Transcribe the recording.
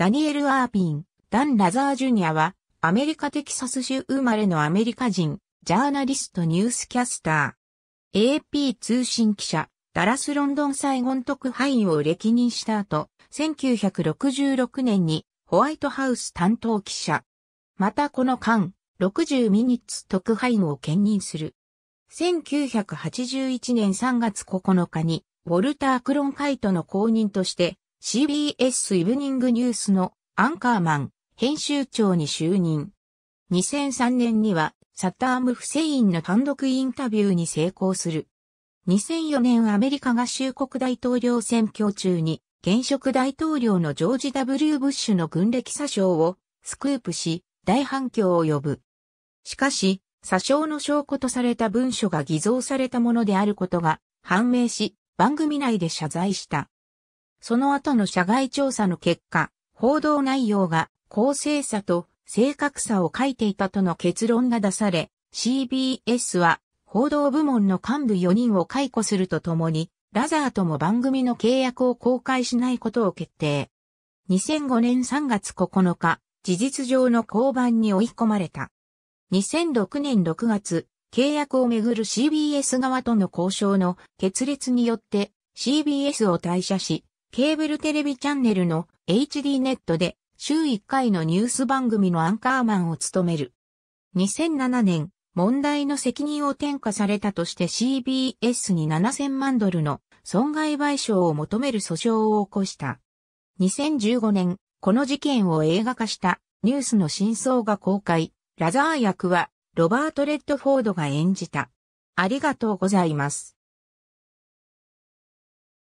ダニエル・アーピン、ダン・ラザー・ジュニアは、アメリカ・テキサス州生まれのアメリカ人、ジャーナリスト・ニュースキャスター。AP 通信記者、ダラス・ロンドン・サイゴン特派員を歴任した後、1966年にホワイトハウス担当記者。またこの間、60ミニッツ特派員を兼任する。1981年3月9日に、ウォルター・クロンカイトの後任として、CBS イブニングニュースのアンカーマン編集長に就任。2003年にはサッターム・フセインの単独インタビューに成功する。2004年アメリカ合衆国大統領選挙中に現職大統領のジョージ・ W・ ブッシュの軍歴詐称をスクープし大反響を呼ぶ。しかし、詐称の証拠とされた文書が偽造されたものであることが判明し、番組内で謝罪した。その後の社外調査の結果、報道内容が公正さと正確さを書いていたとの結論が出され、CBS は報道部門の幹部4人を解雇するとともに、ラザーとも番組の契約を公開しないことを決定。2005年3月9日、事実上の降板に追い込まれた。2006年6月、契約をめぐる CBS 側との交渉の決裂によって CBS を退社し、ケーブルテレビチャンネルの HD ネットで週1回のニュース番組のアンカーマンを務める。2007年、問題の責任を転嫁されたとして CBS に7000万ドルの損害賠償を求める訴訟を起こした。2015年、この事件を映画化したニュースの真相が公開、ラザー役はロバート・レッドフォードが演じた。ありがとうございます。